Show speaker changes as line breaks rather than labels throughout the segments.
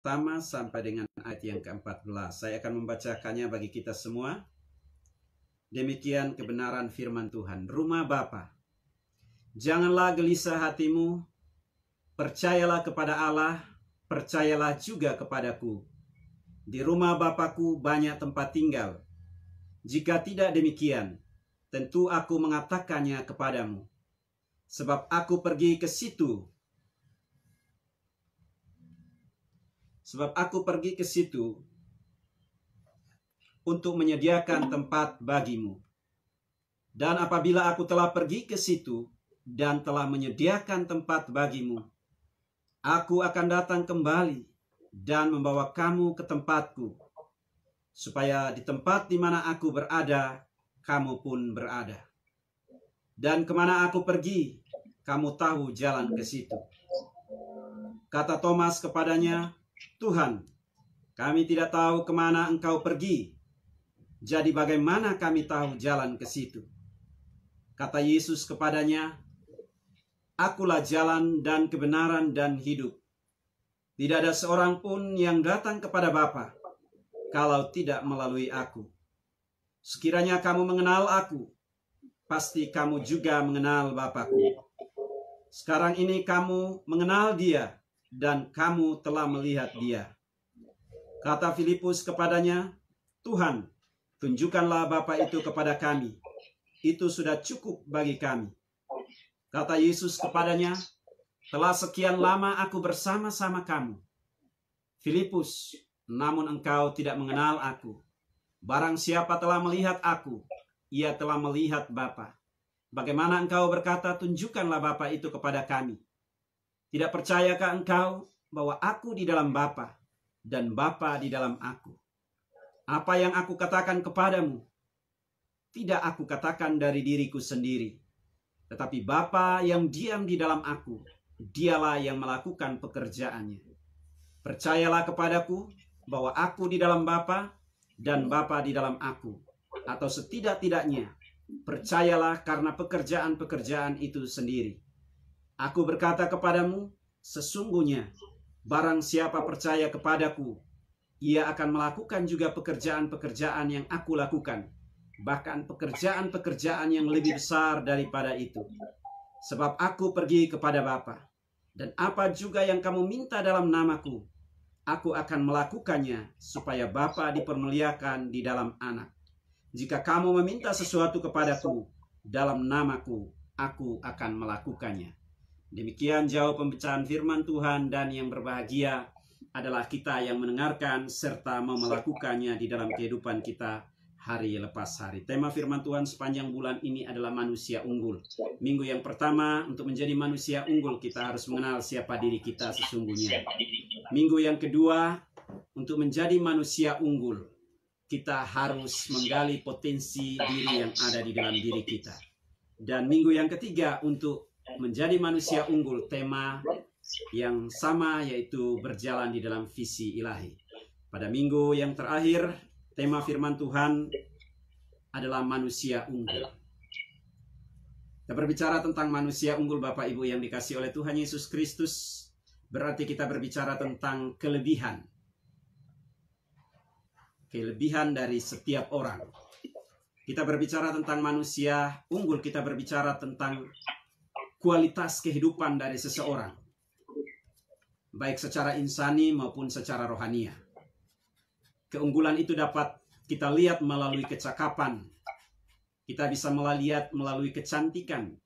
pertama sampai dengan ayat yang ke-14. Saya akan membacakannya bagi kita semua. Demikian kebenaran firman Tuhan. Rumah Bapa. Janganlah gelisah hatimu. Percayalah kepada Allah, percayalah juga kepadaku. Di rumah Bapakku banyak tempat tinggal. Jika tidak demikian, tentu aku mengatakannya kepadamu. Sebab aku pergi ke situ Sebab aku pergi ke situ untuk menyediakan tempat bagimu. Dan apabila aku telah pergi ke situ dan telah menyediakan tempat bagimu, aku akan datang kembali dan membawa kamu ke tempatku, supaya di tempat di mana aku berada, kamu pun berada. Dan kemana aku pergi, kamu tahu jalan ke situ. Kata Thomas kepadanya, Tuhan, kami tidak tahu kemana engkau pergi. Jadi bagaimana kami tahu jalan ke situ? Kata Yesus kepadanya, Akulah jalan dan kebenaran dan hidup. Tidak ada seorang pun yang datang kepada Bapa kalau tidak melalui aku. Sekiranya kamu mengenal aku, pasti kamu juga mengenal Bapakku. Sekarang ini kamu mengenal dia, dan kamu telah melihat dia. Kata Filipus kepadanya, Tuhan, tunjukkanlah Bapa itu kepada kami. Itu sudah cukup bagi kami. Kata Yesus kepadanya, telah sekian lama aku bersama-sama kamu. Filipus, namun engkau tidak mengenal aku. Barang siapa telah melihat aku, ia telah melihat Bapa. Bagaimana engkau berkata, tunjukkanlah Bapa itu kepada kami. Tidak percayakah engkau bahwa aku di dalam Bapa dan Bapa di dalam aku? Apa yang aku katakan kepadamu tidak aku katakan dari diriku sendiri, tetapi Bapa yang diam di dalam aku, dialah yang melakukan pekerjaannya. Percayalah kepadaku bahwa aku di dalam Bapa dan Bapa di dalam aku, atau setidak-tidaknya percayalah karena pekerjaan-pekerjaan itu sendiri Aku berkata kepadamu, sesungguhnya barang siapa percaya kepadaku, ia akan melakukan juga pekerjaan-pekerjaan yang aku lakukan, bahkan pekerjaan-pekerjaan yang lebih besar daripada itu. Sebab aku pergi kepada Bapa, dan apa juga yang kamu minta dalam namaku, aku akan melakukannya supaya Bapa dipermuliakan di dalam anak. Jika kamu meminta sesuatu kepadaku dalam namaku, aku akan melakukannya. Demikian jauh pembicaraan firman Tuhan dan yang berbahagia adalah kita yang mendengarkan serta mau melakukannya di dalam kehidupan kita hari lepas hari. Tema firman Tuhan sepanjang bulan ini adalah manusia unggul. Minggu yang pertama untuk menjadi manusia unggul kita harus mengenal siapa diri kita sesungguhnya. Minggu yang kedua untuk menjadi manusia unggul kita harus menggali potensi diri yang ada di dalam diri kita. Dan minggu yang ketiga untuk menjadi manusia unggul tema yang sama yaitu berjalan di dalam visi ilahi. Pada minggu yang terakhir, tema firman Tuhan adalah manusia unggul. Kita berbicara tentang manusia unggul Bapak Ibu yang dikasih oleh Tuhan Yesus Kristus, berarti kita berbicara tentang kelebihan. Kelebihan dari setiap orang. Kita berbicara tentang manusia unggul, kita berbicara tentang kualitas kehidupan dari iya. seseorang, baik secara insani maupun secara rohania. Keunggulan itu dapat kita lihat melalui kecakapan, kita bisa melihat melalui kecantikan,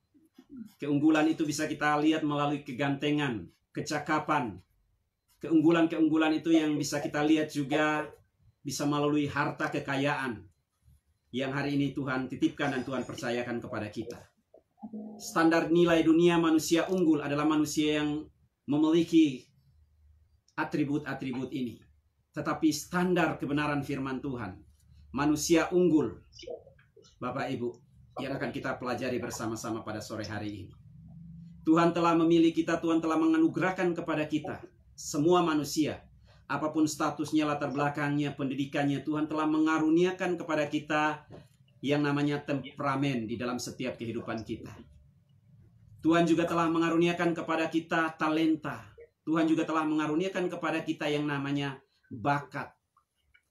keunggulan itu bisa kita lihat melalui kegantengan, kecakapan, keunggulan-keunggulan itu yang bisa kita lihat juga bisa melalui harta kekayaan yang hari ini Tuhan titipkan dan Tuhan percayakan kepada kita standar nilai dunia manusia unggul adalah manusia yang memiliki atribut-atribut ini. Tetapi standar kebenaran firman Tuhan, manusia unggul, Bapak Ibu, yang akan kita pelajari bersama-sama pada sore hari ini. Tuhan telah memilih kita, Tuhan telah menganugerahkan kepada kita, semua manusia, apapun statusnya, latar belakangnya, pendidikannya, Tuhan telah mengaruniakan kepada kita yang namanya iya. temperamen di dalam setiap kehidupan kita. Tuhan juga telah mengaruniakan kepada kita talenta. Tuhan juga telah mengaruniakan kepada kita yang namanya bakat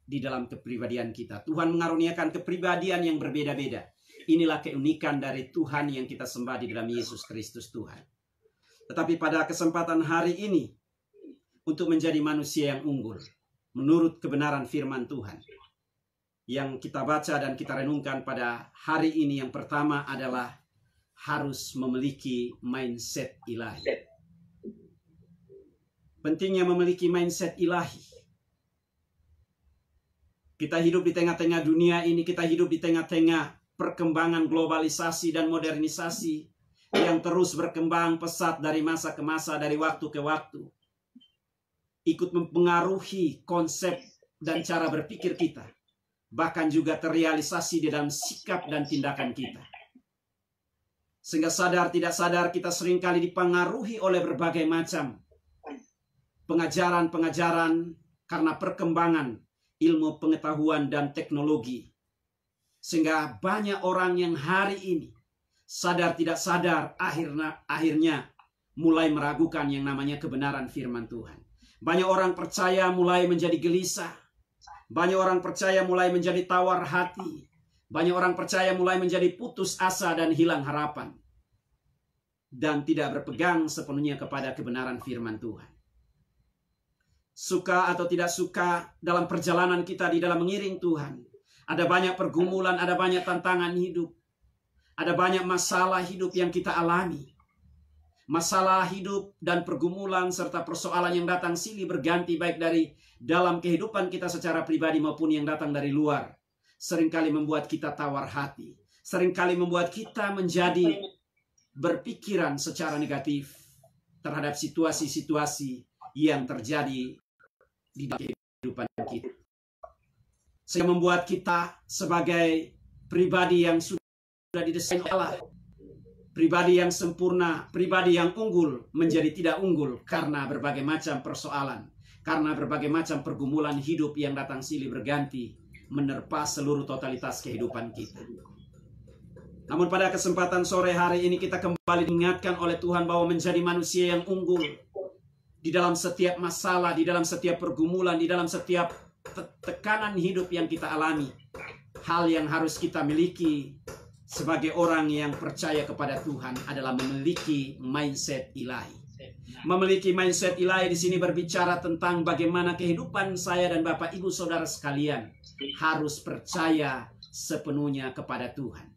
di dalam kepribadian kita. Tuhan mengaruniakan kepribadian yang berbeda-beda. Inilah keunikan dari Tuhan yang kita sembah di dalam Yesus Kristus Tuhan. Tetapi pada kesempatan hari ini untuk menjadi manusia yang unggul menurut kebenaran firman Tuhan yang kita baca dan kita renungkan pada hari ini yang pertama adalah harus memiliki mindset ilahi. Pentingnya memiliki mindset ilahi. Kita hidup di tengah-tengah dunia ini, kita hidup di tengah-tengah perkembangan globalisasi dan modernisasi yang terus berkembang pesat dari masa ke masa, dari waktu ke waktu. Ikut mempengaruhi konsep dan cara berpikir kita bahkan juga terrealisasi di dalam sikap dan tindakan kita. Sehingga sadar tidak sadar kita seringkali dipengaruhi oleh berbagai macam pengajaran-pengajaran karena perkembangan ilmu pengetahuan dan teknologi. Sehingga banyak orang yang hari ini sadar tidak sadar akhirnya akhirnya mulai meragukan yang namanya kebenaran firman Tuhan. Banyak orang percaya mulai menjadi gelisah banyak orang percaya mulai menjadi tawar hati. Banyak orang percaya mulai menjadi putus asa dan hilang harapan. Dan tidak berpegang sepenuhnya kepada kebenaran firman Tuhan. Suka atau tidak suka dalam perjalanan kita di dalam mengiring Tuhan. Ada banyak pergumulan, ada banyak tantangan hidup. Ada banyak masalah hidup yang kita alami masalah hidup dan pergumulan serta persoalan yang datang silih berganti baik dari dalam kehidupan kita secara pribadi maupun yang datang dari luar. Seringkali membuat kita tawar hati. Seringkali membuat kita menjadi berpikiran secara negatif terhadap situasi-situasi yang terjadi di dalam kehidupan kita. Sehingga membuat kita sebagai pribadi yang sudah didesain Allah pribadi yang sempurna, pribadi yang unggul menjadi tidak unggul karena berbagai macam persoalan, karena berbagai macam pergumulan hidup yang datang silih berganti menerpa seluruh totalitas kehidupan kita. Namun pada kesempatan sore hari ini kita kembali diingatkan oleh Tuhan bahwa menjadi manusia yang unggul di dalam setiap masalah, di dalam setiap pergumulan, di dalam setiap tekanan hidup yang kita alami. Hal yang harus kita miliki sebagai orang yang percaya kepada Tuhan adalah memiliki mindset ilahi. Memiliki mindset ilahi di sini berbicara tentang bagaimana kehidupan saya dan Bapak Ibu Saudara sekalian harus percaya sepenuhnya kepada Tuhan.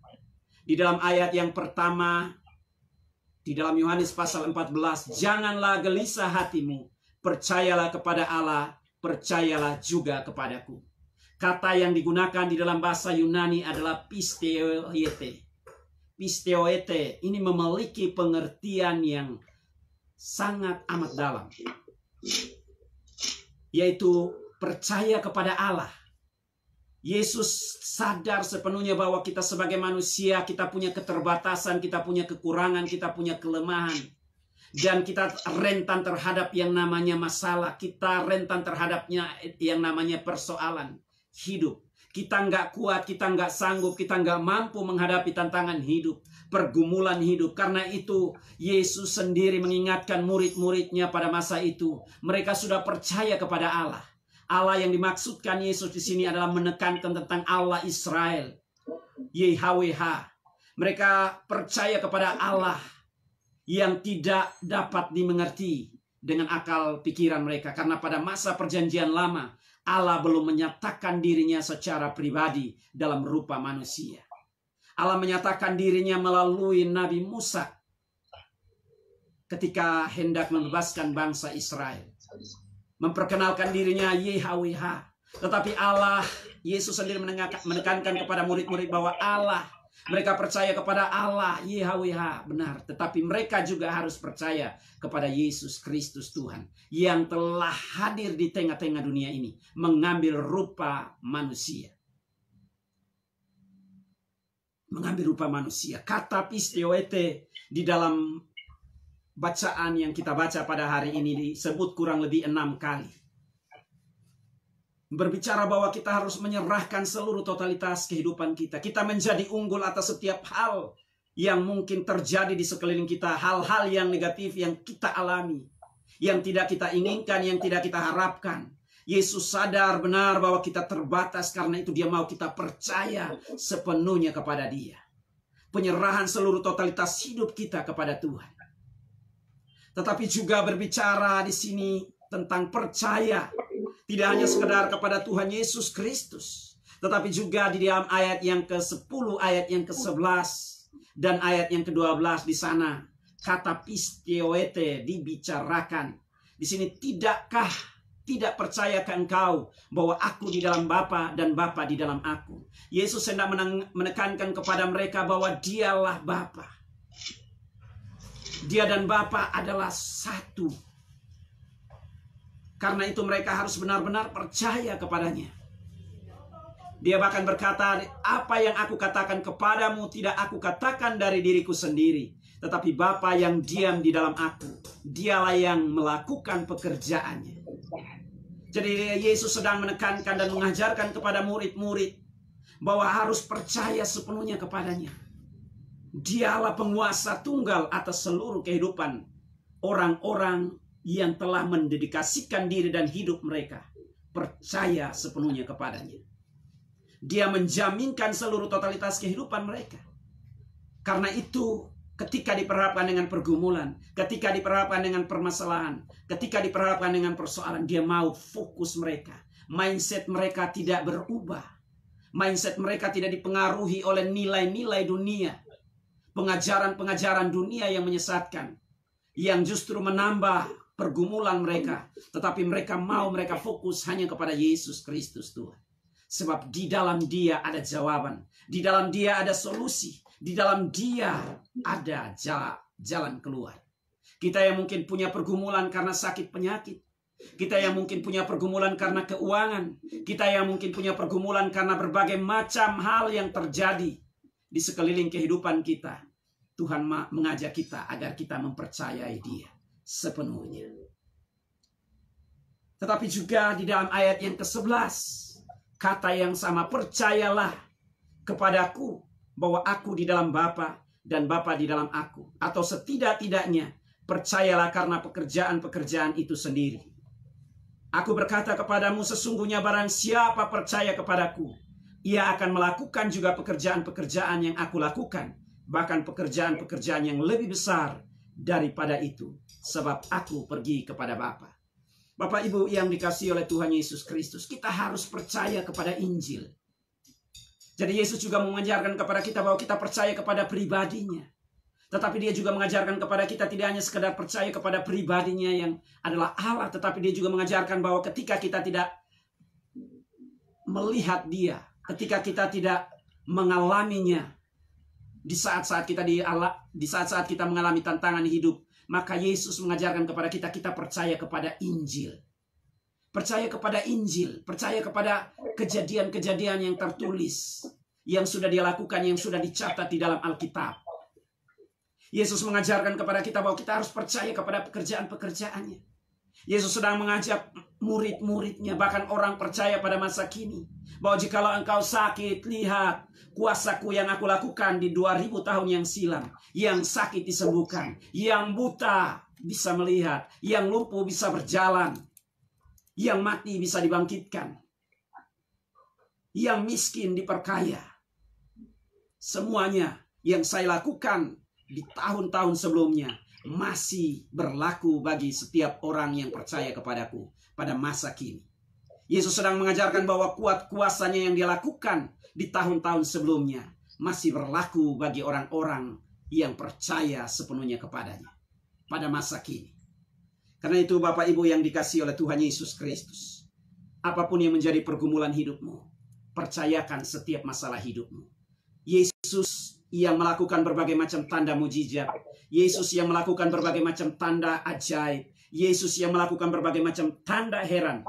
Di dalam ayat yang pertama di dalam Yohanes pasal 14, janganlah gelisah hatimu, percayalah kepada Allah, percayalah juga kepadaku. Kata yang digunakan di dalam bahasa Yunani adalah pisteoete. Pisteoete ini memiliki pengertian yang sangat amat dalam. Yaitu percaya kepada Allah. Yesus sadar sepenuhnya bahwa kita sebagai manusia, kita punya keterbatasan, kita punya kekurangan, kita punya kelemahan. Dan kita rentan terhadap yang namanya masalah, kita rentan terhadapnya yang namanya persoalan hidup. Kita nggak kuat, kita nggak sanggup, kita nggak mampu menghadapi tantangan hidup, pergumulan hidup. Karena itu Yesus sendiri mengingatkan murid-muridnya pada masa itu. Mereka sudah percaya kepada Allah. Allah yang dimaksudkan Yesus di sini adalah menekankan tentang Allah Israel. YHWH. Mereka percaya kepada Allah yang tidak dapat dimengerti dengan akal pikiran mereka. Karena pada masa perjanjian lama, Allah belum menyatakan dirinya secara pribadi dalam rupa manusia. Allah menyatakan dirinya melalui Nabi Musa ketika hendak membebaskan bangsa Israel. Memperkenalkan dirinya Yehawihah. Tetapi Allah, Yesus sendiri menekankan kepada murid-murid bahwa Allah mereka percaya kepada Allah YHWH, benar. Tetapi mereka juga harus percaya kepada Yesus Kristus Tuhan. Yang telah hadir di tengah-tengah dunia ini. Mengambil rupa manusia. Mengambil rupa manusia. Kata pisteoete di dalam bacaan yang kita baca pada hari ini disebut kurang lebih enam kali berbicara bahwa kita harus menyerahkan seluruh totalitas kehidupan kita. Kita menjadi unggul atas setiap hal yang mungkin terjadi di sekeliling kita, hal-hal yang negatif yang kita alami, yang tidak kita inginkan, yang tidak kita harapkan. Yesus sadar benar bahwa kita terbatas karena itu dia mau kita percaya sepenuhnya kepada dia. Penyerahan seluruh totalitas hidup kita kepada Tuhan. Tetapi juga berbicara di sini tentang percaya tidak hanya sekedar kepada Tuhan Yesus Kristus. Tetapi juga di dalam ayat yang ke-10, ayat yang ke-11, dan ayat yang ke-12 di sana. Kata pistioete dibicarakan. Di sini tidakkah tidak percayakan engkau bahwa aku di dalam Bapa dan Bapa di dalam aku. Yesus hendak menekankan kepada mereka bahwa dialah Bapa. Dia dan Bapa adalah satu. Karena itu mereka harus benar-benar percaya kepadanya. Dia bahkan berkata, apa yang aku katakan kepadamu tidak aku katakan dari diriku sendiri. Tetapi Bapa yang diam di dalam aku, dialah yang melakukan pekerjaannya. Jadi Yesus sedang menekankan dan mengajarkan kepada murid-murid bahwa harus percaya sepenuhnya kepadanya. Dialah penguasa tunggal atas seluruh kehidupan orang-orang yang telah mendedikasikan diri dan hidup mereka percaya sepenuhnya kepadanya. Dia menjaminkan seluruh totalitas kehidupan mereka. Karena itu ketika diperhadapkan dengan pergumulan, ketika diperhadapkan dengan permasalahan, ketika diperhadapkan dengan persoalan, dia mau fokus mereka. Mindset mereka tidak berubah. Mindset mereka tidak dipengaruhi oleh nilai-nilai dunia. Pengajaran-pengajaran dunia yang menyesatkan. Yang justru menambah pergumulan mereka, tetapi mereka mau mereka fokus hanya kepada Yesus Kristus Tuhan. Sebab di dalam Dia ada jawaban, di dalam Dia ada solusi, di dalam Dia ada jalan, keluar. Kita yang mungkin punya pergumulan karena sakit penyakit, kita yang mungkin punya pergumulan karena keuangan, kita yang mungkin punya pergumulan karena berbagai macam hal yang terjadi di sekeliling kehidupan kita. Tuhan mengajak kita agar kita mempercayai Dia sepenuhnya. Tetapi juga di dalam ayat yang ke-11, kata yang sama, percayalah kepadaku bahwa aku di dalam Bapa dan Bapa di dalam aku. Atau setidak-tidaknya, percayalah karena pekerjaan-pekerjaan itu sendiri. Aku berkata kepadamu sesungguhnya barang siapa percaya kepadaku, ia akan melakukan juga pekerjaan-pekerjaan yang aku lakukan, bahkan pekerjaan-pekerjaan yang lebih besar daripada itu, sebab aku pergi kepada Bapa. Bapak Ibu yang dikasih oleh Tuhan Yesus Kristus, kita harus percaya kepada Injil. Jadi Yesus juga mengajarkan kepada kita bahwa kita percaya kepada pribadinya. Tetapi dia juga mengajarkan kepada kita tidak hanya sekedar percaya kepada pribadinya yang adalah Allah, tetapi dia juga mengajarkan bahwa ketika kita tidak melihat dia, ketika kita tidak mengalaminya, di saat-saat kita di Allah, di saat-saat kita mengalami tantangan hidup, maka Yesus mengajarkan kepada kita kita percaya kepada Injil. Percaya kepada Injil, percaya kepada kejadian-kejadian yang tertulis yang sudah dia lakukan, yang sudah dicatat di dalam Alkitab. Yesus mengajarkan kepada kita bahwa kita harus percaya kepada pekerjaan-pekerjaannya. Yesus sedang mengajak murid-muridnya, bahkan orang percaya pada masa kini. Bahwa jikalau engkau sakit, lihat kuasaku yang aku lakukan di 2000 tahun yang silam. Yang sakit disembuhkan, yang buta bisa melihat, yang lumpuh bisa berjalan, yang mati bisa dibangkitkan, yang miskin diperkaya. Semuanya yang saya lakukan di tahun-tahun sebelumnya masih berlaku bagi setiap orang yang percaya kepadaku pada masa kini. Yesus sedang mengajarkan bahwa kuat kuasanya yang dia lakukan di tahun-tahun sebelumnya masih berlaku bagi orang-orang yang percaya sepenuhnya kepadanya pada masa kini. Karena itu Bapak Ibu yang dikasih oleh Tuhan Yesus Kristus, apapun yang menjadi pergumulan hidupmu, percayakan setiap masalah hidupmu. Yesus yang melakukan berbagai macam tanda mujizat. Yesus yang melakukan berbagai macam tanda ajaib. Yesus yang melakukan berbagai macam tanda heran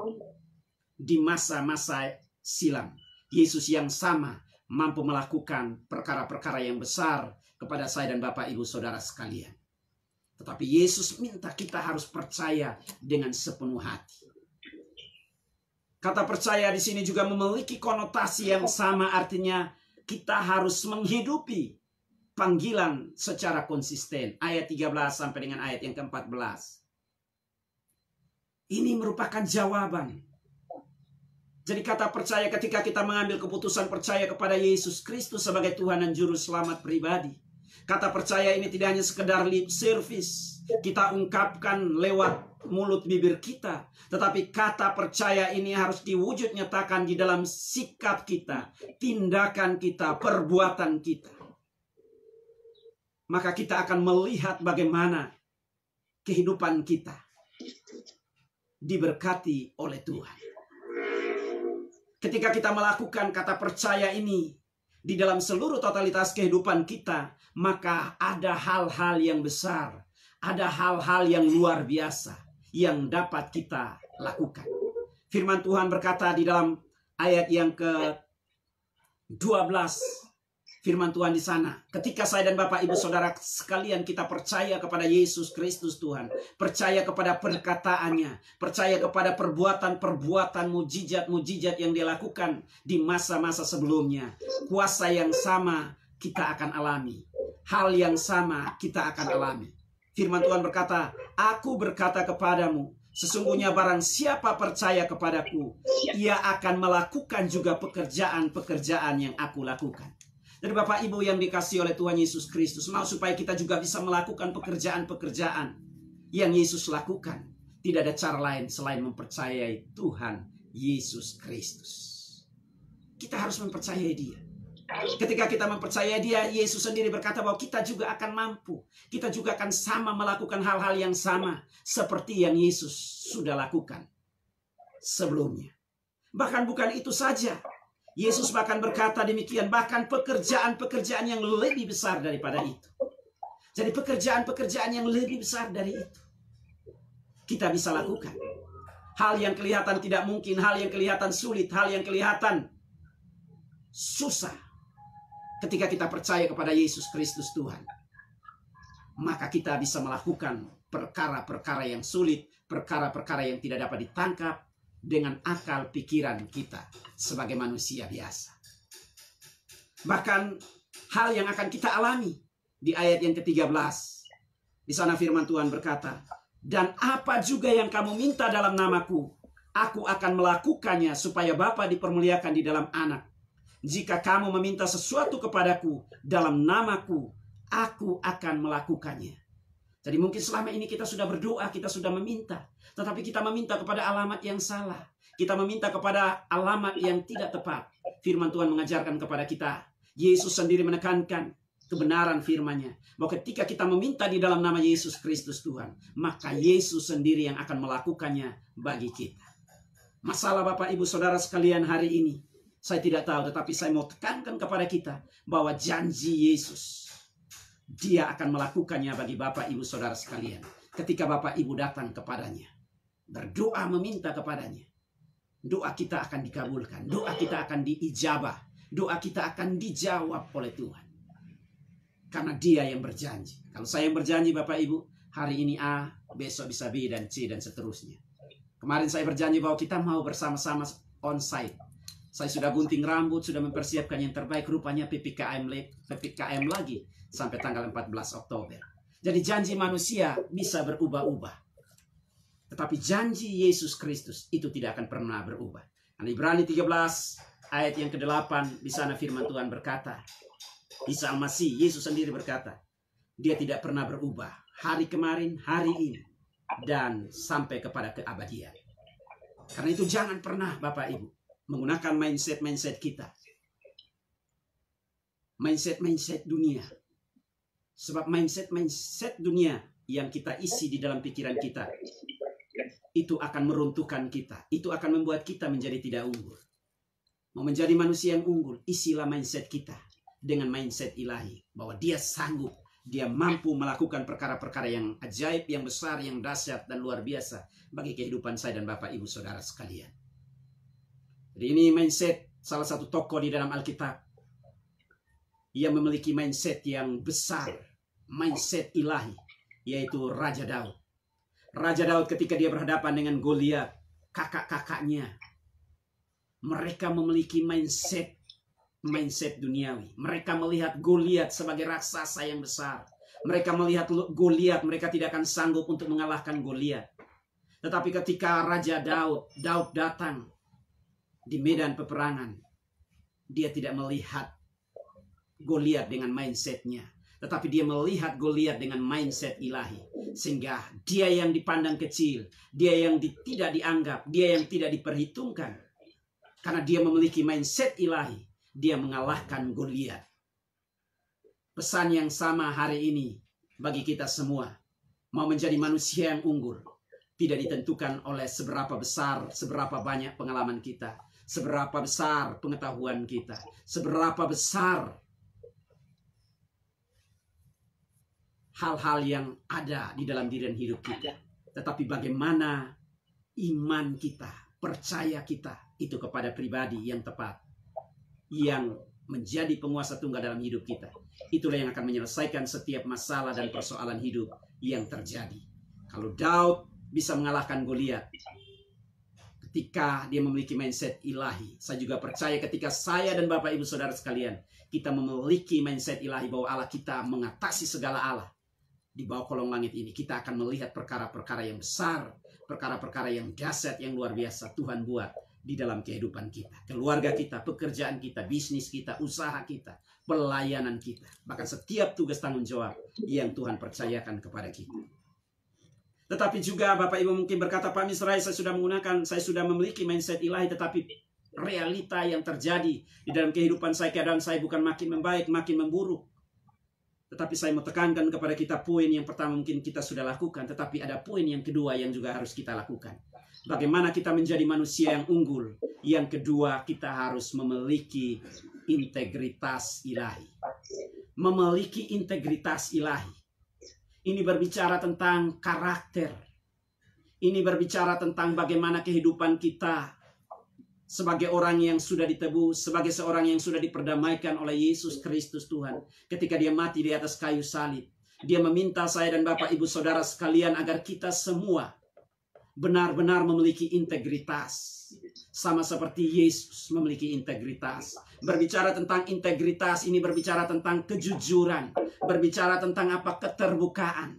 di masa-masa silam. Yesus yang sama mampu melakukan perkara-perkara yang besar kepada saya dan Bapak Ibu Saudara sekalian. Tetapi Yesus minta kita harus percaya dengan sepenuh hati. Kata percaya di sini juga memiliki konotasi yang sama artinya kita harus menghidupi panggilan secara konsisten. Ayat 13 sampai dengan ayat yang ke-14. Ini merupakan jawaban. Jadi kata percaya ketika kita mengambil keputusan percaya kepada Yesus Kristus sebagai Tuhan dan Juru Selamat pribadi. Kata percaya ini tidak hanya sekedar lip service. Kita ungkapkan lewat mulut bibir kita. Tetapi kata percaya ini harus diwujud nyatakan di dalam sikap kita, tindakan kita, perbuatan kita. Maka kita akan melihat bagaimana kehidupan kita diberkati oleh Tuhan. Ketika kita melakukan kata percaya ini di dalam seluruh totalitas kehidupan kita, maka ada hal-hal yang besar, ada hal-hal yang luar biasa yang dapat kita lakukan. Firman Tuhan berkata di dalam ayat yang ke-12 firman Tuhan di sana. Ketika saya dan Bapak Ibu Saudara sekalian kita percaya kepada Yesus Kristus Tuhan, percaya kepada perkataannya, percaya kepada perbuatan-perbuatan mujizat-mujizat yang dilakukan di masa-masa sebelumnya. Kuasa yang sama kita akan alami. Hal yang sama kita akan alami. Firman Tuhan berkata, Aku berkata kepadamu, sesungguhnya barang siapa percaya kepadaku, ia akan melakukan juga pekerjaan-pekerjaan yang aku lakukan. Dari Bapak Ibu yang dikasih oleh Tuhan Yesus Kristus, mau supaya kita juga bisa melakukan pekerjaan-pekerjaan yang Yesus lakukan. Tidak ada cara lain selain mempercayai Tuhan Yesus Kristus. Kita harus mempercayai dia. Ketika kita mempercayai dia, Yesus sendiri berkata bahwa kita juga akan mampu. Kita juga akan sama melakukan hal-hal yang sama seperti yang Yesus sudah lakukan sebelumnya. Bahkan bukan itu saja. Yesus bahkan berkata demikian, bahkan pekerjaan-pekerjaan yang lebih besar daripada itu. Jadi pekerjaan-pekerjaan yang lebih besar dari itu. Kita bisa lakukan. Hal yang kelihatan tidak mungkin, hal yang kelihatan sulit, hal yang kelihatan susah ketika kita percaya kepada Yesus Kristus Tuhan, maka kita bisa melakukan perkara-perkara yang sulit, perkara-perkara yang tidak dapat ditangkap dengan akal pikiran kita sebagai manusia biasa. Bahkan hal yang akan kita alami di ayat yang ke-13. Di sana firman Tuhan berkata, "Dan apa juga yang kamu minta dalam namaku, aku akan melakukannya supaya Bapa dipermuliakan di dalam anak. Jika kamu meminta sesuatu kepadaku dalam namaku, aku akan melakukannya. Jadi mungkin selama ini kita sudah berdoa, kita sudah meminta. Tetapi kita meminta kepada alamat yang salah. Kita meminta kepada alamat yang tidak tepat. Firman Tuhan mengajarkan kepada kita. Yesus sendiri menekankan kebenaran firmannya. Bahwa ketika kita meminta di dalam nama Yesus Kristus Tuhan. Maka Yesus sendiri yang akan melakukannya bagi kita. Masalah Bapak Ibu Saudara sekalian hari ini. Saya tidak tahu, tetapi saya mau tekankan kepada kita bahwa janji Yesus, dia akan melakukannya bagi Bapak, Ibu, Saudara sekalian. Ketika Bapak, Ibu datang kepadanya, berdoa meminta kepadanya, doa kita akan dikabulkan, doa kita akan diijabah, doa kita akan dijawab oleh Tuhan. Karena dia yang berjanji. Kalau saya yang berjanji Bapak Ibu, hari ini A, besok bisa B dan C dan seterusnya. Kemarin saya berjanji bahwa kita mau bersama-sama on site saya sudah gunting rambut, sudah mempersiapkan yang terbaik. Rupanya PPKM, PPKM lagi sampai tanggal 14 Oktober. Jadi janji manusia bisa berubah-ubah. Tetapi janji Yesus Kristus itu tidak akan pernah berubah. Dan Ibrani 13 ayat yang ke-8 di sana firman Tuhan berkata, Isa salmasi masih Yesus sendiri berkata, dia tidak pernah berubah hari kemarin, hari ini, dan sampai kepada keabadian. Karena itu jangan pernah Bapak Ibu menggunakan mindset-mindset kita. Mindset-mindset dunia. Sebab mindset-mindset dunia yang kita isi di dalam pikiran kita itu akan meruntuhkan kita. Itu akan membuat kita menjadi tidak unggul. Mau menjadi manusia yang unggul, isilah mindset kita dengan mindset ilahi bahwa dia sanggup, dia mampu melakukan perkara-perkara yang ajaib, yang besar, yang dahsyat dan luar biasa bagi kehidupan saya dan Bapak Ibu Saudara sekalian. Jadi ini mindset salah satu tokoh di dalam Alkitab. Ia memiliki mindset yang besar, mindset ilahi, yaitu Raja Daud. Raja Daud ketika dia berhadapan dengan Goliat, kakak-kakaknya, mereka memiliki mindset mindset duniawi. Mereka melihat Goliat sebagai raksasa yang besar. Mereka melihat Goliat, mereka tidak akan sanggup untuk mengalahkan Goliat. Tetapi ketika Raja Daud, Daud datang di medan peperangan dia tidak melihat Goliat dengan mindsetnya tetapi dia melihat Goliat dengan mindset ilahi sehingga dia yang dipandang kecil dia yang di, tidak dianggap dia yang tidak diperhitungkan karena dia memiliki mindset ilahi dia mengalahkan Goliat pesan yang sama hari ini bagi kita semua mau menjadi manusia yang unggul tidak ditentukan oleh seberapa besar seberapa banyak pengalaman kita seberapa besar pengetahuan kita, seberapa besar hal-hal yang ada di dalam diri dan hidup kita. Tetapi bagaimana iman kita, percaya kita itu kepada pribadi yang tepat. Yang menjadi penguasa tunggal dalam hidup kita. Itulah yang akan menyelesaikan setiap masalah dan persoalan hidup yang terjadi. Kalau Daud bisa mengalahkan Goliat, ketika dia memiliki mindset ilahi. Saya juga percaya ketika saya dan Bapak Ibu Saudara sekalian, kita memiliki mindset ilahi bahwa Allah kita mengatasi segala Allah. Di bawah kolong langit ini kita akan melihat perkara-perkara yang besar, perkara-perkara yang dahsyat yang luar biasa Tuhan buat di dalam kehidupan kita, keluarga kita, pekerjaan kita, bisnis kita, usaha kita, pelayanan kita, bahkan setiap tugas tanggung jawab yang Tuhan percayakan kepada kita. Tetapi juga Bapak Ibu mungkin berkata, Pak Misrai saya sudah menggunakan, saya sudah memiliki mindset ilahi, tetapi realita yang terjadi di dalam kehidupan saya, keadaan saya bukan makin membaik, makin memburuk. Tetapi saya mau tekankan kepada kita poin yang pertama mungkin kita sudah lakukan, tetapi ada poin yang kedua yang juga harus kita lakukan. Bagaimana kita menjadi manusia yang unggul? Yang kedua, kita harus memiliki integritas ilahi. Memiliki integritas ilahi. Ini berbicara tentang karakter. Ini berbicara tentang bagaimana kehidupan kita sebagai orang yang sudah ditebus, sebagai seorang yang sudah diperdamaikan oleh Yesus Kristus Tuhan. Ketika dia mati di atas kayu salib, dia meminta saya dan Bapak Ibu Saudara sekalian agar kita semua benar-benar memiliki integritas sama seperti Yesus memiliki integritas. Berbicara tentang integritas ini berbicara tentang kejujuran, berbicara tentang apa keterbukaan.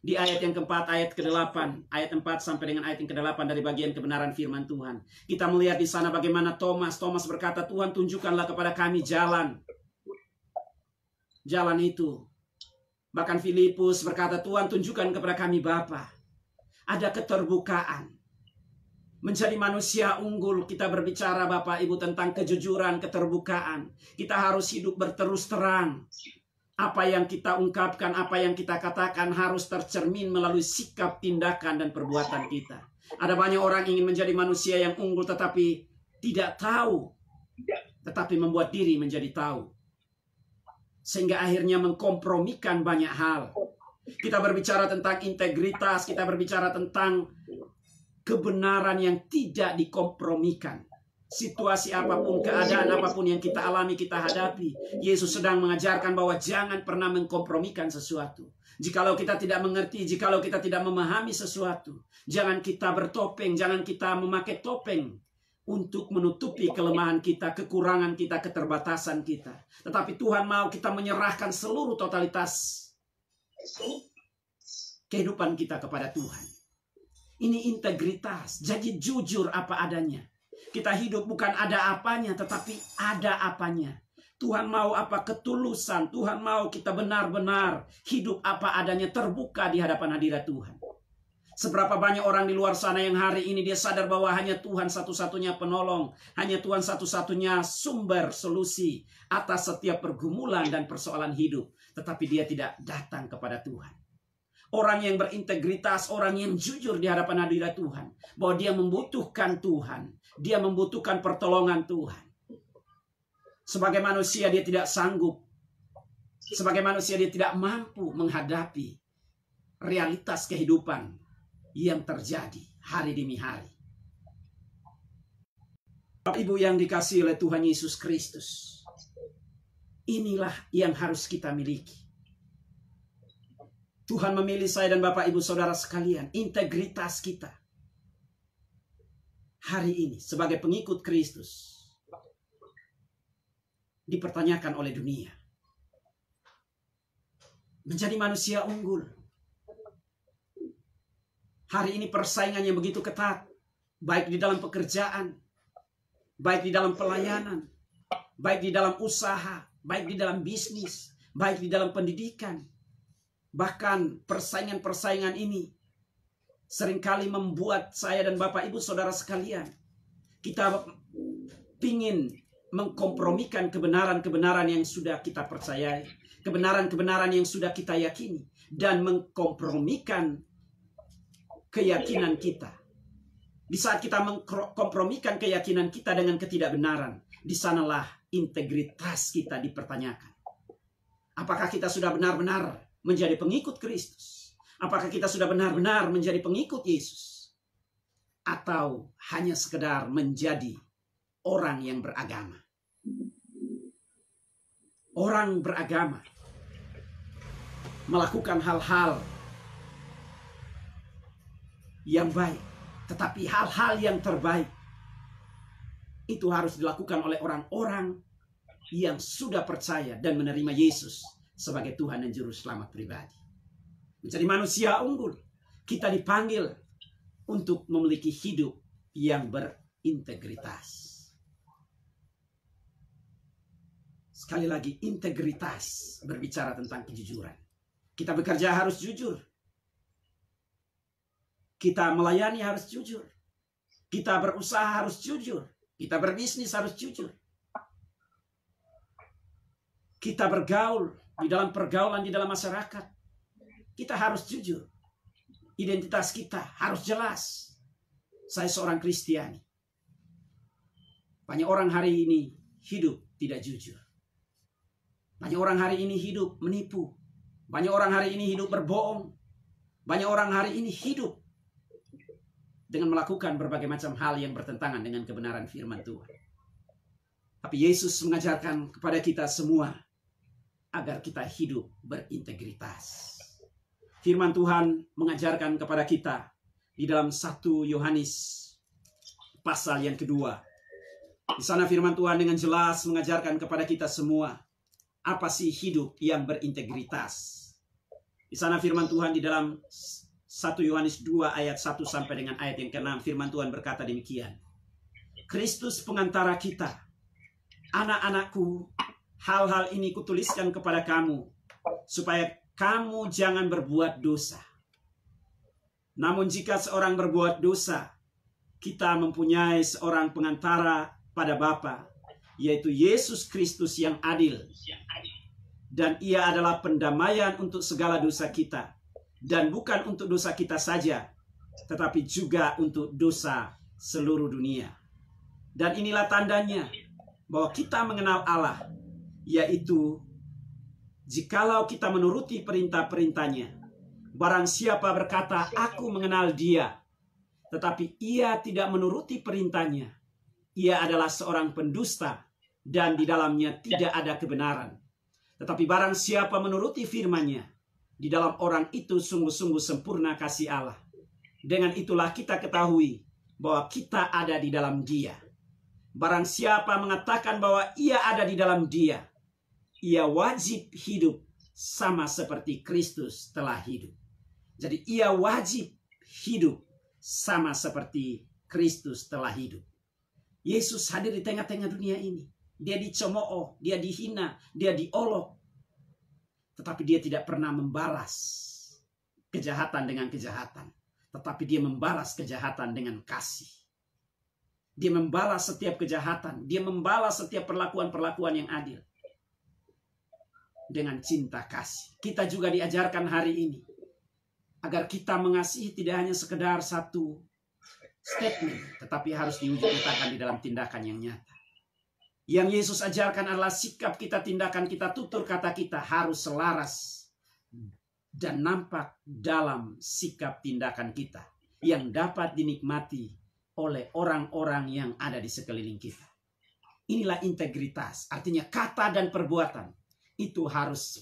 Di ayat yang keempat, ayat ke-8, ayat 4 sampai dengan ayat yang ke-8 dari bagian kebenaran firman Tuhan. Kita melihat di sana bagaimana Thomas, Thomas berkata, Tuhan tunjukkanlah kepada kami jalan. Jalan itu. Bahkan Filipus berkata, Tuhan tunjukkan kepada kami Bapa. Ada keterbukaan menjadi manusia unggul, kita berbicara Bapak Ibu tentang kejujuran, keterbukaan. Kita harus hidup berterus terang. Apa yang kita ungkapkan, apa yang kita katakan harus tercermin melalui sikap, tindakan, dan perbuatan kita. Ada banyak orang ingin menjadi manusia yang unggul tetapi tidak tahu. Tetapi membuat diri menjadi tahu. Sehingga akhirnya mengkompromikan banyak hal. Kita berbicara tentang integritas, kita berbicara tentang kebenaran yang tidak dikompromikan. Situasi oh. apapun, keadaan apapun yang kita alami, kita hadapi. Yesus sedang mengajarkan bahwa jangan pernah mengkompromikan sesuatu. Jikalau kita tidak mengerti, jikalau kita tidak memahami sesuatu, jangan kita bertopeng, jangan kita memakai topeng untuk menutupi kelemahan kita, kekurangan kita, keterbatasan kita. Tetapi Tuhan mau kita menyerahkan seluruh totalitas kehidupan kita kepada Tuhan. Ini integritas. Jadi jujur apa adanya. Kita hidup bukan ada apanya tetapi ada apanya. Tuhan mau apa ketulusan, Tuhan mau kita benar-benar hidup apa adanya terbuka di hadapan hadirat Tuhan. Seberapa banyak orang di luar sana yang hari ini dia sadar bahwa hanya Tuhan satu-satunya penolong, hanya Tuhan satu-satunya sumber solusi atas setiap pergumulan dan persoalan hidup, tetapi dia tidak datang kepada Tuhan. Orang yang berintegritas, orang yang jujur di hadapan hadirat Tuhan. Bahwa dia membutuhkan Tuhan. Dia membutuhkan pertolongan Tuhan. Sebagai manusia dia tidak sanggup. Sebagai manusia dia tidak mampu menghadapi realitas kehidupan yang terjadi hari demi hari. Bapak Ibu yang dikasih oleh Tuhan Yesus Kristus. Inilah yang harus kita miliki. Tuhan memilih saya dan Bapak Ibu Saudara sekalian, integritas kita hari ini sebagai pengikut Kristus dipertanyakan oleh dunia. Menjadi manusia unggul. Hari ini persaingannya begitu ketat, baik di dalam pekerjaan, baik di dalam pelayanan, baik di dalam usaha, baik di dalam bisnis, baik di dalam pendidikan, Bahkan persaingan-persaingan ini seringkali membuat saya dan Bapak Ibu Saudara sekalian kita pingin mengkompromikan kebenaran-kebenaran yang sudah kita percayai, kebenaran-kebenaran yang sudah kita yakini dan mengkompromikan keyakinan kita. Di saat kita mengkompromikan keyakinan kita dengan ketidakbenaran, di sanalah integritas kita dipertanyakan. Apakah kita sudah benar-benar menjadi pengikut Kristus? Apakah kita sudah benar-benar menjadi pengikut Yesus? Atau hanya sekedar menjadi orang yang beragama? Orang beragama melakukan hal-hal yang baik, tetapi hal-hal yang terbaik itu harus dilakukan oleh orang-orang yang sudah percaya dan menerima Yesus sebagai Tuhan dan Juru Selamat pribadi. Menjadi manusia unggul. Kita dipanggil untuk memiliki hidup yang berintegritas. Sekali lagi, integritas berbicara tentang kejujuran. Kita bekerja harus jujur. Kita melayani harus jujur. Kita berusaha harus jujur. Kita berbisnis harus jujur. Kita bergaul di dalam pergaulan di dalam masyarakat. Kita harus jujur. Identitas kita harus jelas. Saya seorang Kristiani. Banyak orang hari ini hidup tidak jujur. Banyak orang hari ini hidup menipu. Banyak orang hari ini hidup berbohong. Banyak orang hari ini hidup dengan melakukan berbagai macam hal yang bertentangan dengan kebenaran firman Tuhan. Tapi Yesus mengajarkan kepada kita semua agar kita hidup berintegritas. Firman Tuhan mengajarkan kepada kita di dalam satu Yohanes pasal yang kedua. Di sana firman Tuhan dengan jelas mengajarkan kepada kita semua apa sih hidup yang berintegritas. Di sana firman Tuhan di dalam 1 Yohanes 2 ayat 1 sampai dengan ayat yang ke-6 firman Tuhan berkata demikian. Kristus pengantara kita, anak-anakku hal-hal ini kutuliskan kepada kamu, supaya kamu jangan berbuat dosa. Namun jika seorang berbuat dosa, kita mempunyai seorang pengantara pada Bapa, yaitu Yesus Kristus yang adil. Dan ia adalah pendamaian untuk segala dosa kita. Dan bukan untuk dosa kita saja, tetapi juga untuk dosa seluruh dunia. Dan inilah tandanya bahwa kita mengenal Allah yaitu jikalau kita menuruti perintah-perintahnya. Barang siapa berkata, aku mengenal dia, tetapi ia tidak menuruti perintahnya. Ia adalah seorang pendusta dan di dalamnya tidak ada kebenaran. Tetapi barang siapa menuruti firmannya, di dalam orang itu sungguh-sungguh sempurna kasih Allah. Dengan itulah kita ketahui bahwa kita ada di dalam dia. Barang siapa mengatakan bahwa ia ada di dalam dia, ia wajib hidup sama seperti Kristus telah hidup. Jadi ia wajib hidup sama seperti Kristus telah hidup. Yesus hadir di tengah-tengah dunia ini. Dia dicemooh, dia dihina, dia diolok. Tetapi dia tidak pernah membalas kejahatan dengan kejahatan. Tetapi dia membalas kejahatan dengan kasih. Dia membalas setiap kejahatan. Dia membalas setiap perlakuan-perlakuan yang adil dengan cinta kasih. Kita juga diajarkan hari ini agar kita mengasihi tidak hanya sekedar satu statement, tetapi harus diwujudkan di dalam tindakan yang nyata. Yang Yesus ajarkan adalah sikap kita, tindakan kita, tutur kata kita harus selaras dan nampak dalam sikap tindakan kita yang dapat dinikmati oleh orang-orang yang ada di sekeliling kita. Inilah integritas, artinya kata dan perbuatan itu harus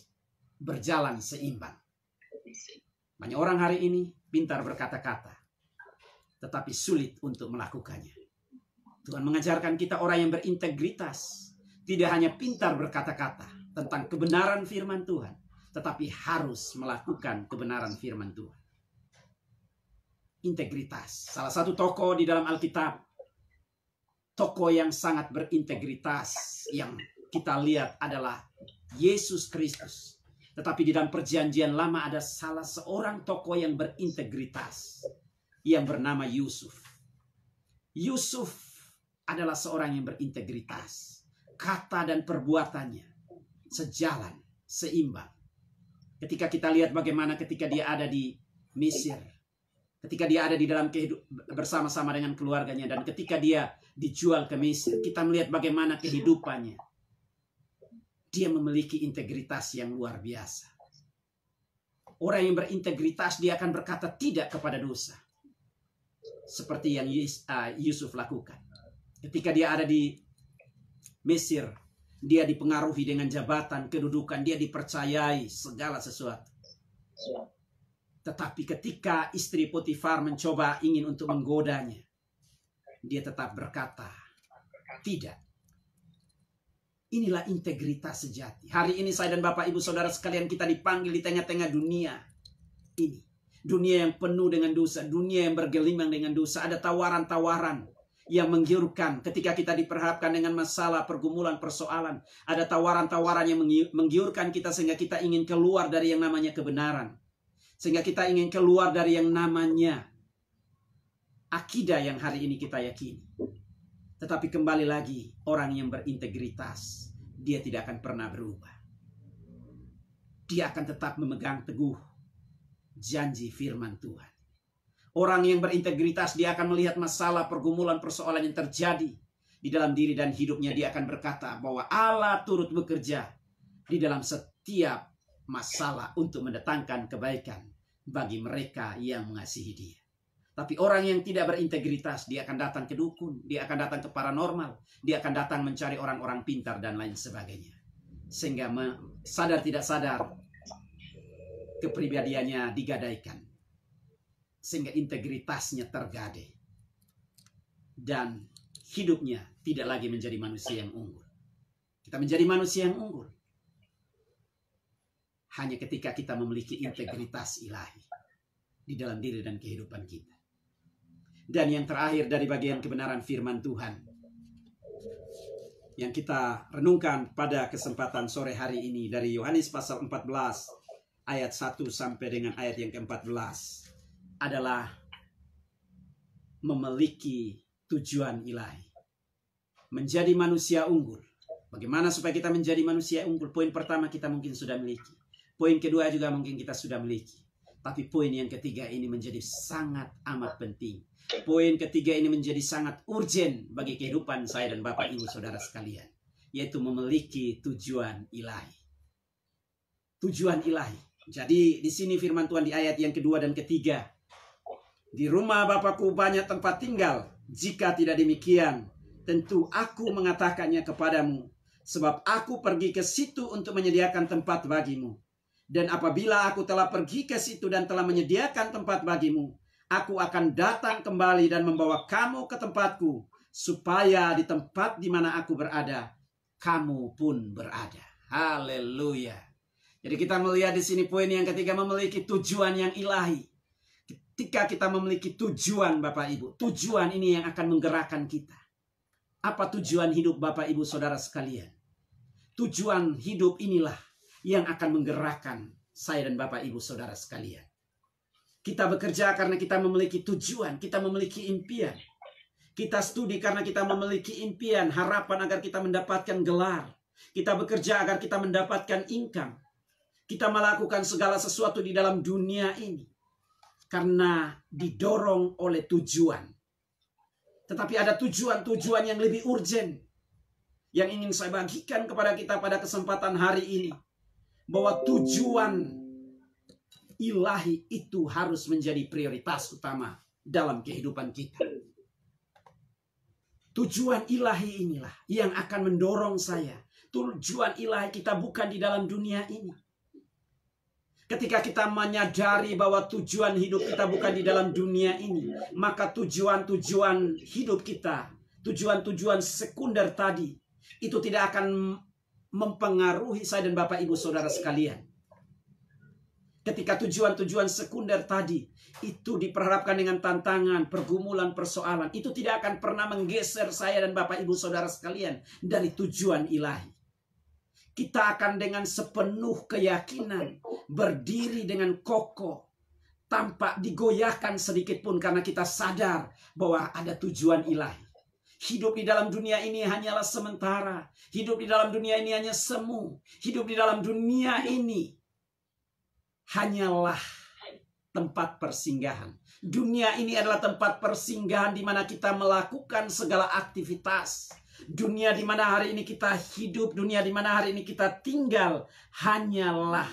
berjalan seimbang. Banyak orang hari ini pintar berkata-kata, tetapi sulit untuk melakukannya. Tuhan mengajarkan kita orang yang berintegritas, tidak hanya pintar berkata-kata tentang kebenaran firman Tuhan, tetapi harus melakukan kebenaran firman Tuhan. Integritas, salah satu tokoh di dalam Alkitab, tokoh yang sangat berintegritas yang kita lihat adalah Yesus Kristus. Tetapi di dalam perjanjian lama ada salah seorang tokoh yang berintegritas yang bernama Yusuf. Yusuf adalah seorang yang berintegritas. Kata dan perbuatannya sejalan, seimbang. Ketika kita lihat bagaimana ketika dia ada di Mesir, ketika dia ada di dalam kehidupan bersama-sama dengan keluarganya dan ketika dia dijual ke Mesir, kita melihat bagaimana kehidupannya dia memiliki integritas yang luar biasa. Orang yang berintegritas dia akan berkata tidak kepada dosa. Seperti yang uh, Yusuf lakukan. Ketika dia ada di Mesir, dia dipengaruhi dengan jabatan, kedudukan, dia dipercayai segala sesuatu. Tetapi ketika istri Potifar mencoba ingin untuk menggodanya, dia tetap berkata, tidak Inilah integritas sejati. Hari ini saya dan Bapak Ibu Saudara sekalian kita dipanggil di tengah-tengah dunia ini. Dunia yang penuh dengan dosa, dunia yang bergelimang dengan dosa. Ada tawaran-tawaran yang menggiurkan ketika kita diperhadapkan dengan masalah, pergumulan, persoalan. Ada tawaran-tawaran yang menggiurkan kita sehingga kita ingin keluar dari yang namanya kebenaran. Sehingga kita ingin keluar dari yang namanya akidah yang hari ini kita yakini. Tetapi kembali lagi, orang yang berintegritas, dia tidak akan pernah berubah. Dia akan tetap memegang teguh janji firman Tuhan. Orang yang berintegritas, dia akan melihat masalah, pergumulan, persoalan yang terjadi di dalam diri dan hidupnya. Dia akan berkata bahwa Allah turut bekerja di dalam setiap masalah untuk mendatangkan kebaikan bagi mereka yang mengasihi dia. Tapi orang yang tidak berintegritas, dia akan datang ke dukun, dia akan datang ke paranormal, dia akan datang mencari orang-orang pintar dan lain sebagainya. Sehingga sadar tidak sadar, kepribadiannya digadaikan. Sehingga integritasnya tergade, Dan hidupnya tidak lagi menjadi manusia yang unggul. Kita menjadi manusia yang unggul. Hanya ketika kita memiliki integritas ilahi di dalam diri dan kehidupan kita. Dan yang terakhir dari bagian kebenaran firman Tuhan yang kita renungkan pada kesempatan sore hari ini dari Yohanes pasal 14 ayat 1 sampai dengan ayat yang ke-14 adalah memiliki tujuan ilahi. Menjadi manusia unggul. Bagaimana supaya kita menjadi manusia unggul? Poin pertama kita mungkin sudah miliki. Poin kedua juga mungkin kita sudah miliki. Tapi poin yang ketiga ini menjadi sangat amat penting. Poin ketiga ini menjadi sangat urgent bagi kehidupan saya dan Bapak Ibu Saudara sekalian. Yaitu memiliki tujuan ilahi. Tujuan ilahi. Jadi di sini firman Tuhan di ayat yang kedua dan ketiga. Di rumah Bapakku banyak tempat tinggal. Jika tidak demikian, tentu aku mengatakannya kepadamu. Sebab aku pergi ke situ untuk menyediakan tempat bagimu. Dan apabila aku telah pergi ke situ dan telah menyediakan tempat bagimu, aku akan datang kembali dan membawa kamu ke tempatku, supaya di tempat di mana aku berada, kamu pun berada. Haleluya. Jadi kita melihat di sini poin yang ketiga memiliki tujuan yang ilahi. Ketika kita memiliki tujuan Bapak Ibu, tujuan ini yang akan menggerakkan kita. Apa tujuan hidup Bapak Ibu Saudara sekalian? Tujuan hidup inilah yang akan menggerakkan saya dan Bapak Ibu Saudara sekalian. Kita bekerja karena kita memiliki tujuan, kita memiliki impian. Kita studi karena kita memiliki impian, harapan agar kita mendapatkan gelar. Kita bekerja agar kita mendapatkan income. Kita melakukan segala sesuatu di dalam dunia ini karena didorong oleh tujuan. Tetapi ada tujuan-tujuan yang lebih urgent yang ingin saya bagikan kepada kita pada kesempatan hari ini bahwa tujuan ilahi itu harus menjadi prioritas utama dalam kehidupan kita. Tujuan ilahi inilah yang akan mendorong saya. Tujuan ilahi kita bukan di dalam dunia ini. Ketika kita menyadari bahwa tujuan hidup kita bukan di dalam dunia ini, maka tujuan-tujuan hidup kita, tujuan-tujuan sekunder tadi, itu tidak akan mempengaruhi saya dan Bapak Ibu Saudara sekalian. Ketika tujuan-tujuan sekunder tadi itu diperharapkan dengan tantangan, pergumulan, persoalan, itu tidak akan pernah menggeser saya dan Bapak Ibu Saudara sekalian dari tujuan ilahi. Kita akan dengan sepenuh keyakinan berdiri dengan kokoh tanpa digoyahkan sedikit pun karena kita sadar bahwa ada tujuan ilahi. Hidup di dalam dunia ini hanyalah sementara. Hidup di dalam dunia ini hanya semu. Hidup di dalam dunia ini hanyalah tempat persinggahan. Dunia ini adalah tempat persinggahan di mana kita melakukan segala aktivitas. Dunia di mana hari ini kita hidup, dunia di mana hari ini kita tinggal hanyalah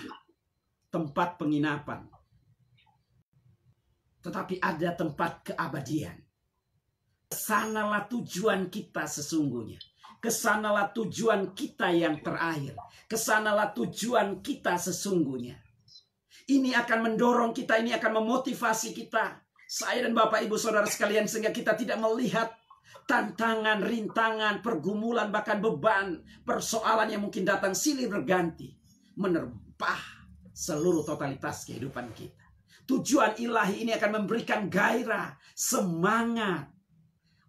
tempat penginapan. Tetapi ada tempat keabadian Kesanalah tujuan kita sesungguhnya. Kesanalah tujuan kita yang terakhir. Kesanalah tujuan kita sesungguhnya. Ini akan mendorong kita, ini akan memotivasi kita. Saya dan Bapak Ibu Saudara sekalian sehingga kita tidak melihat tantangan, rintangan, pergumulan, bahkan beban, persoalan yang mungkin datang silih berganti. Menerpa seluruh totalitas kehidupan kita. Tujuan ilahi ini akan memberikan gairah, semangat,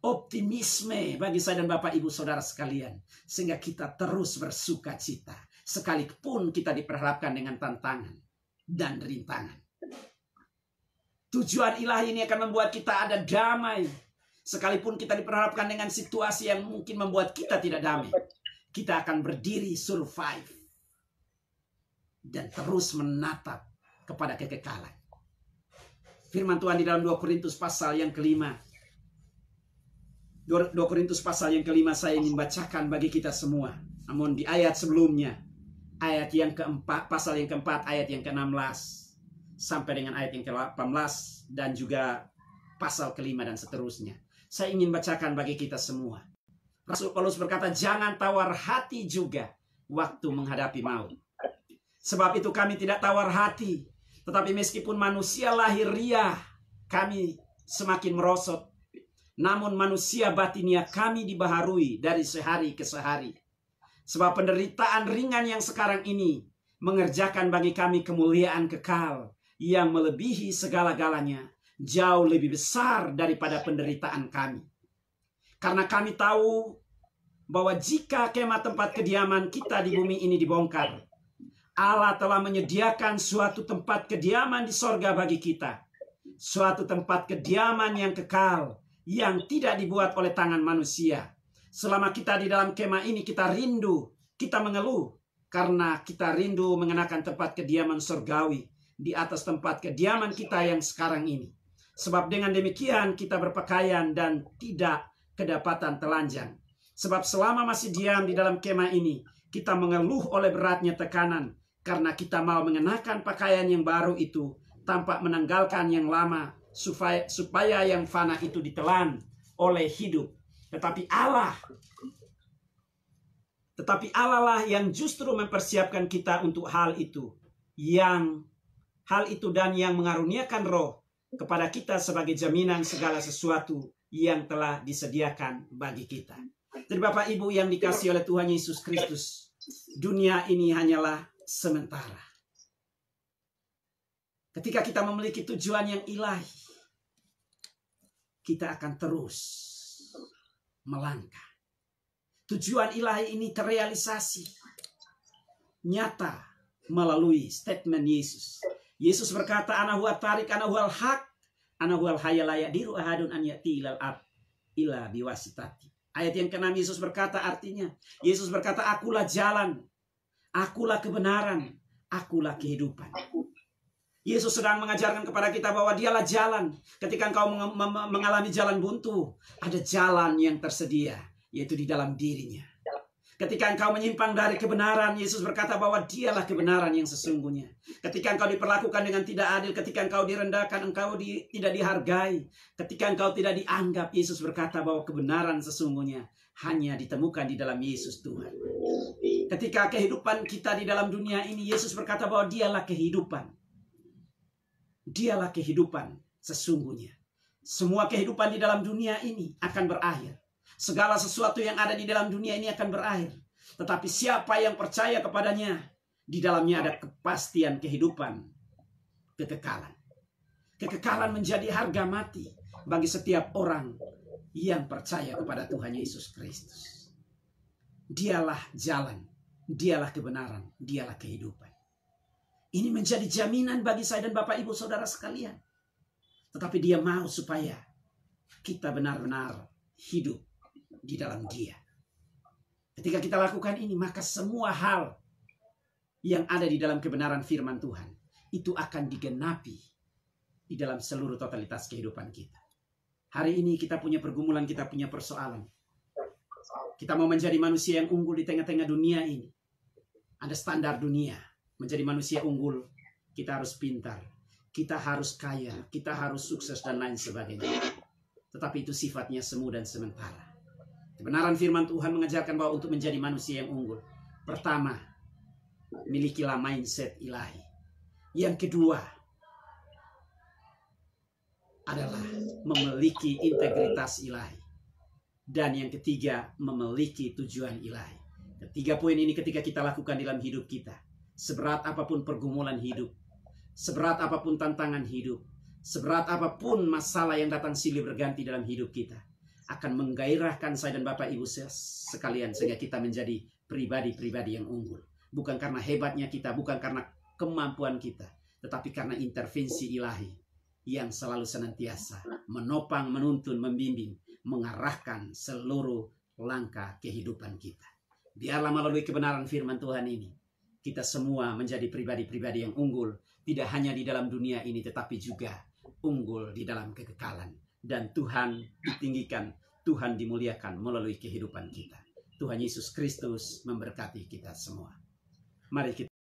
optimisme bagi saya dan Bapak Ibu Saudara sekalian. Sehingga kita terus bersuka cita. Sekalipun kita diperhadapkan dengan tantangan dan rintangan. Tujuan ilahi ini akan membuat kita ada damai. Sekalipun kita diperhadapkan dengan situasi yang mungkin membuat kita tidak damai. Kita akan berdiri survive. Dan terus menatap kepada kekekalan. Firman Tuhan di dalam 2 Korintus pasal yang kelima 2 Korintus pasal yang kelima saya ingin bacakan bagi kita semua. Namun di ayat sebelumnya, ayat yang keempat, pasal yang keempat, ayat yang ke-16 sampai dengan ayat yang ke-18 dan juga pasal kelima dan seterusnya. Saya ingin bacakan bagi kita semua. Rasul Paulus berkata, "Jangan tawar hati juga waktu menghadapi maut. Sebab itu kami tidak tawar hati, tetapi meskipun manusia lahir ria, kami semakin merosot namun manusia batinia kami dibaharui dari sehari ke sehari. Sebab penderitaan ringan yang sekarang ini mengerjakan bagi kami kemuliaan kekal yang melebihi segala-galanya, jauh lebih besar daripada penderitaan kami. Karena kami tahu bahwa jika kemah tempat kediaman kita di bumi ini dibongkar, Allah telah menyediakan suatu tempat kediaman di sorga bagi kita. Suatu tempat kediaman yang kekal, yang tidak dibuat oleh tangan manusia. Selama kita di dalam kemah ini kita rindu, kita mengeluh karena kita rindu mengenakan tempat kediaman surgawi di atas tempat kediaman kita yang sekarang ini. Sebab dengan demikian kita berpakaian dan tidak kedapatan telanjang. Sebab selama masih diam di dalam kemah ini, kita mengeluh oleh beratnya tekanan karena kita mau mengenakan pakaian yang baru itu tanpa menanggalkan yang lama supaya supaya yang fana itu ditelan oleh hidup. Tetapi Allah tetapi Allah lah yang justru mempersiapkan kita untuk hal itu. Yang hal itu dan yang mengaruniakan roh kepada kita sebagai jaminan segala sesuatu yang telah disediakan bagi kita. Jadi Bapak Ibu yang dikasih oleh Tuhan Yesus Kristus, dunia ini hanyalah sementara. Ketika kita memiliki tujuan yang ilahi, kita akan terus melangkah. Tujuan ilahi ini terrealisasi nyata melalui statement Yesus. Yesus berkata, "Anahu tarik, anahu al hak, anahu al hayalaya diru ahadun an yati ilal ab ila biwasitati." Ayat yang ke-6 Yesus berkata artinya, Yesus berkata, "Akulah jalan, akulah kebenaran, akulah kehidupan." Yesus sedang mengajarkan kepada kita bahwa dialah jalan. Ketika engkau mengalami jalan buntu, ada jalan yang tersedia, yaitu di dalam dirinya. Ketika engkau menyimpang dari kebenaran, Yesus berkata bahwa dialah kebenaran yang sesungguhnya. Ketika engkau diperlakukan dengan tidak adil, ketika engkau direndahkan, engkau di, tidak dihargai. Ketika engkau tidak dianggap, Yesus berkata bahwa kebenaran sesungguhnya hanya ditemukan di dalam Yesus Tuhan. Ketika kehidupan kita di dalam dunia ini, Yesus berkata bahwa dialah kehidupan. Dialah kehidupan sesungguhnya. Semua kehidupan di dalam dunia ini akan berakhir. Segala sesuatu yang ada di dalam dunia ini akan berakhir. Tetapi siapa yang percaya kepadanya, di dalamnya ada kepastian kehidupan, kekekalan. Kekekalan menjadi harga mati bagi setiap orang yang percaya kepada Tuhan Yesus Kristus. Dialah jalan, dialah kebenaran, dialah kehidupan. Ini menjadi jaminan bagi saya dan Bapak Ibu Saudara sekalian. Tetapi dia mau supaya kita benar-benar hidup di dalam dia. Ketika kita lakukan ini, maka semua hal yang ada di dalam kebenaran firman Tuhan itu akan digenapi di dalam seluruh totalitas kehidupan kita. Hari ini kita punya pergumulan, kita punya persoalan. Kita mau menjadi manusia yang unggul di tengah-tengah dunia ini. Ada standar dunia menjadi manusia unggul, kita harus pintar, kita harus kaya, kita harus sukses dan lain sebagainya. Tetapi itu sifatnya semu dan sementara. Kebenaran firman Tuhan mengajarkan bahwa untuk menjadi manusia yang unggul, pertama, milikilah mindset ilahi. Yang kedua, adalah memiliki integritas ilahi. Dan yang ketiga, memiliki tujuan ilahi. Ketiga poin ini ketika kita lakukan dalam hidup kita, seberat apapun pergumulan hidup, seberat apapun tantangan hidup, seberat apapun masalah yang datang silih berganti dalam hidup kita, akan menggairahkan saya dan Bapak Ibu sekalian sehingga kita menjadi pribadi-pribadi yang unggul. Bukan karena hebatnya kita, bukan karena kemampuan kita, tetapi karena intervensi ilahi yang selalu senantiasa menopang, menuntun, membimbing, mengarahkan seluruh langkah kehidupan kita. Biarlah melalui kebenaran firman Tuhan ini kita semua menjadi pribadi-pribadi yang unggul, tidak hanya di dalam dunia ini, tetapi juga unggul di dalam kekekalan. Dan Tuhan ditinggikan, Tuhan dimuliakan melalui kehidupan kita. Tuhan Yesus Kristus memberkati kita semua. Mari kita